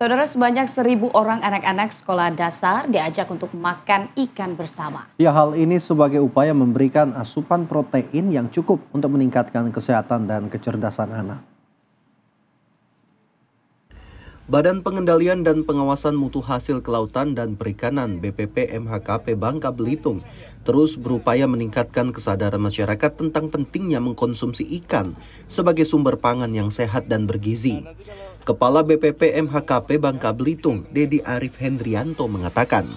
Saudara sebanyak seribu orang anak-anak sekolah dasar diajak untuk makan ikan bersama. Ya hal ini sebagai upaya memberikan asupan protein yang cukup untuk meningkatkan kesehatan dan kecerdasan anak. Badan Pengendalian dan Pengawasan Mutu Hasil Kelautan dan Perikanan BPP MHKP Bangka Belitung terus berupaya meningkatkan kesadaran masyarakat tentang pentingnya mengkonsumsi ikan sebagai sumber pangan yang sehat dan bergizi. Kepala BPP MHKP Bangka Belitung, Dedi Arif Hendrianto mengatakan,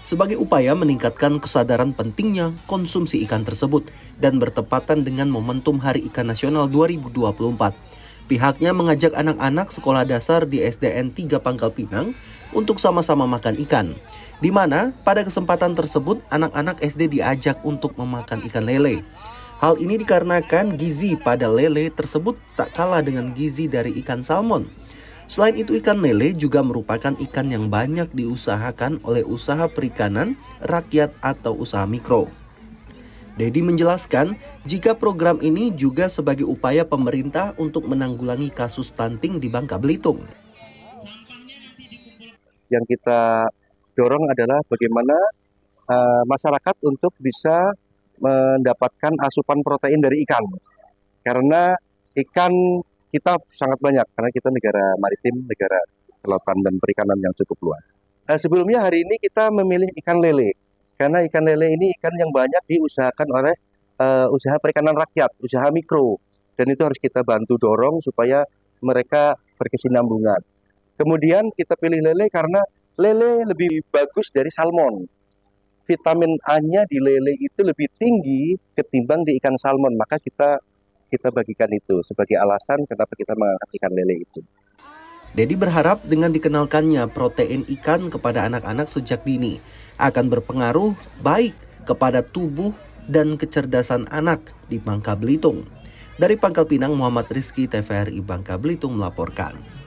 sebagai upaya meningkatkan kesadaran pentingnya konsumsi ikan tersebut dan bertepatan dengan momentum Hari Ikan Nasional 2024. Pihaknya mengajak anak-anak sekolah dasar di SDN 3 Pangkal Pinang untuk sama-sama makan ikan. Di mana pada kesempatan tersebut anak-anak SD diajak untuk memakan ikan lele. Hal ini dikarenakan gizi pada lele tersebut tak kalah dengan gizi dari ikan salmon. Selain itu ikan lele juga merupakan ikan yang banyak diusahakan oleh usaha perikanan, rakyat atau usaha mikro. Dedi menjelaskan jika program ini juga sebagai upaya pemerintah untuk menanggulangi kasus stunting di Bangka Belitung. Yang kita dorong adalah bagaimana uh, masyarakat untuk bisa mendapatkan asupan protein dari ikan. Karena ikan kita sangat banyak, karena kita negara maritim, negara kelautan dan perikanan yang cukup luas. Nah, sebelumnya hari ini kita memilih ikan lele, karena ikan lele ini ikan yang banyak diusahakan oleh uh, usaha perikanan rakyat, usaha mikro. Dan itu harus kita bantu dorong supaya mereka berkesinambungan. Kemudian kita pilih lele karena lele lebih bagus dari salmon vitamin A-nya di lele itu lebih tinggi ketimbang di ikan salmon. Maka kita kita bagikan itu sebagai alasan kenapa kita mengangkat ikan lele itu. Dedi berharap dengan dikenalkannya protein ikan kepada anak-anak sejak dini akan berpengaruh baik kepada tubuh dan kecerdasan anak di Bangka Belitung. Dari Pangkal Pinang, Muhammad Rizki, TVRI Bangka Belitung melaporkan.